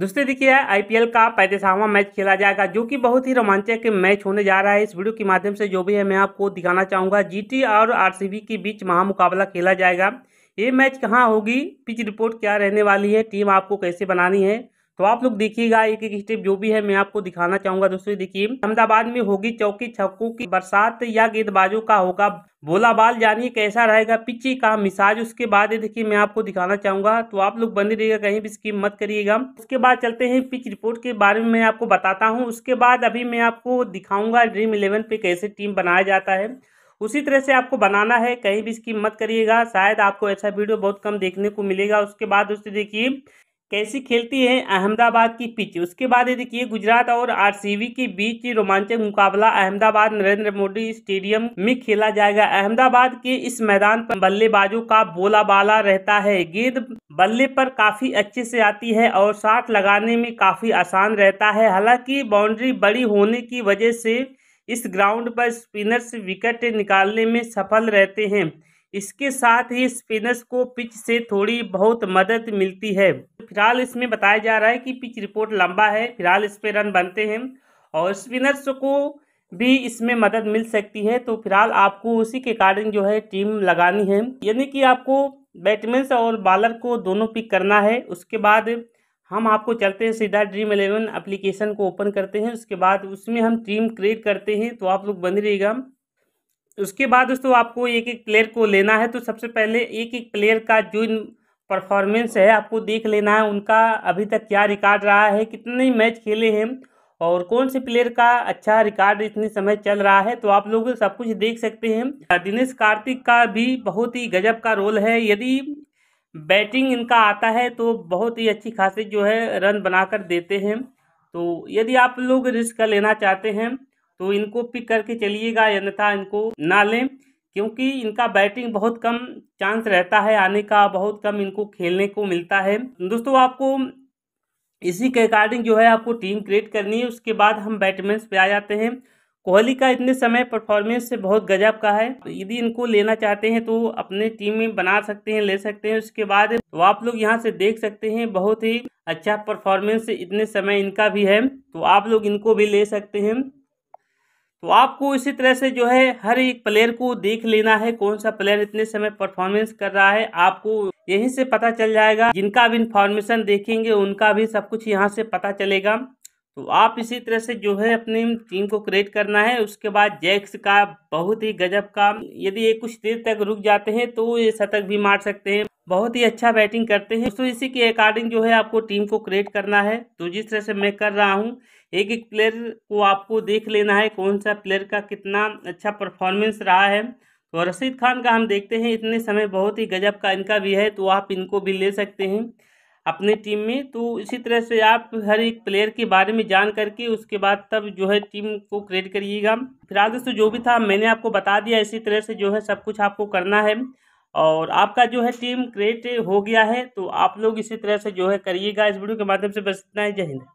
दोस्तों देखिए आईपीएल का पैंतीसवां मैच खेला जाएगा जो कि बहुत ही रोमांचक मैच होने जा रहा है इस वीडियो के माध्यम से जो भी है मैं आपको दिखाना चाहूँगा जीटी और आरसीबी के बीच महामुकाबला खेला जाएगा ये मैच कहाँ होगी पिच रिपोर्ट क्या रहने वाली है टीम आपको कैसे बनानी है तो आप लोग देखिएगा एक एक स्टेप जो भी है मैं आपको दिखाना चाहूंगा दोस्तों देखिए अहमदाबाद में होगी चौकी छक्कों की बरसात या गेंदबाजों का होगा बोला बाल जानिए कैसा रहेगा पिची का मिसाज उसके बाद देखिए मैं आपको दिखाना चाहूंगा तो आप लोग बने रहिएगा कहीं भी स्कीम मत करिएगा उसके बाद चलते हैं पिच रिपोर्ट के बारे में मैं आपको बताता हूँ उसके बाद अभी मैं आपको दिखाऊंगा ड्रीम इलेवन पे कैसे टीम बनाया जाता है उसी तरह से आपको बनाना है कहीं भी इसकी मत करिएगा शायद आपको ऐसा वीडियो बहुत कम देखने को मिलेगा उसके बाद दोस्तों देखिए कैसी खेलती है अहमदाबाद की पिच उसके बाद देखिए गुजरात और आरसीबी के बीच रोमांचक मुकाबला अहमदाबाद नरेंद्र मोदी स्टेडियम में खेला जाएगा अहमदाबाद के इस मैदान पर बल्लेबाजों का बोला बाला रहता है गेंद बल्ले पर काफी अच्छे से आती है और शॉट लगाने में काफी आसान रहता है हालांकि बाउंड्री बड़ी होने की वजह से इस ग्राउंड पर स्पिनर्स विकेट निकालने में सफल रहते हैं इसके साथ ही स्पिनर्स को पिच से थोड़ी बहुत मदद मिलती है फिलहाल इसमें बताया जा रहा है कि पिच रिपोर्ट लंबा है फिलहाल इस पर रन बनते हैं और स्पिनर्स को भी इसमें मदद मिल सकती है तो फिलहाल आपको उसी के अकॉर्डिंग जो है टीम लगानी है यानी कि आपको बैटमैन और बॉलर को दोनों पिक करना है उसके बाद हम आपको चलते हैं सीधा ड्रीम एलेवन अप्लीकेशन को ओपन करते हैं उसके बाद उसमें हम टीम क्रिएट करते हैं तो आप लोग बन रहेगा उसके बाद दोस्तों आपको एक एक प्लेयर को लेना है तो सबसे पहले एक एक प्लेयर का जो परफॉर्मेंस है आपको देख लेना है उनका अभी तक क्या रिकॉर्ड रहा है कितने मैच खेले हैं और कौन से प्लेयर का अच्छा रिकॉर्ड इतने समय चल रहा है तो आप लोग सब कुछ देख सकते हैं दिनेश कार्तिक का भी बहुत ही गजब का रोल है यदि बैटिंग इनका आता है तो बहुत ही अच्छी खासी जो है रन बनाकर देते हैं तो यदि आप लोग रिस्क लेना चाहते हैं तो इनको पिक करके चलिएगा अन्यथा इनको ना लें क्योंकि इनका बैटिंग बहुत कम चांस रहता है आने का बहुत कम इनको खेलने को मिलता है दोस्तों आपको इसी के अकॉर्डिंग जो है आपको टीम क्रिएट करनी है उसके बाद हम बैटमैन पे आ जाते हैं कोहली का इतने समय परफॉर्मेंस से बहुत गजब का है यदि इनको लेना चाहते हैं तो अपने टीम में बना सकते हैं ले सकते हैं उसके बाद तो आप लोग यहाँ से देख सकते हैं बहुत ही अच्छा परफॉर्मेंस इतने समय इनका भी है तो आप लोग इनको भी ले सकते हैं तो आपको इसी तरह से जो है हर एक प्लेयर को देख लेना है कौन सा प्लेयर इतने समय परफॉर्मेंस कर रहा है आपको यहीं से पता चल जाएगा जिनका भी इन्फॉर्मेशन देखेंगे उनका भी सब कुछ यहाँ से पता चलेगा तो आप इसी तरह से जो है अपनी टीम को क्रिएट करना है उसके बाद जैक्स का बहुत ही गजब का यदि ये कुछ देर तक रुक जाते हैं तो ये शतक भी मार सकते हैं बहुत ही अच्छा बैटिंग करते हैं दोस्तों इसी के अकॉर्डिंग जो है आपको टीम को क्रिएट करना है तो जिस तरह से मैं कर रहा हूँ एक एक प्लेयर को आपको देख लेना है कौन सा प्लेयर का कितना अच्छा परफॉर्मेंस रहा है तो रशीद खान का हम देखते हैं इतने समय बहुत ही गजब का इनका भी है तो आप इनको भी ले सकते हैं अपनी टीम में तो इसी तरह से आप हर एक प्लेयर के बारे में जान करके उसके बाद तब जो है टीम को क्रिएट करिएगा फिलहाल दोस्तों जो भी था मैंने आपको बता दिया इसी तरह से जो है सब कुछ आपको करना है और आपका जो है टीम क्रिएट हो गया है तो आप लोग इसी तरह से जो है करिएगा इस वीडियो के माध्यम से बस इतना ही जय हिंद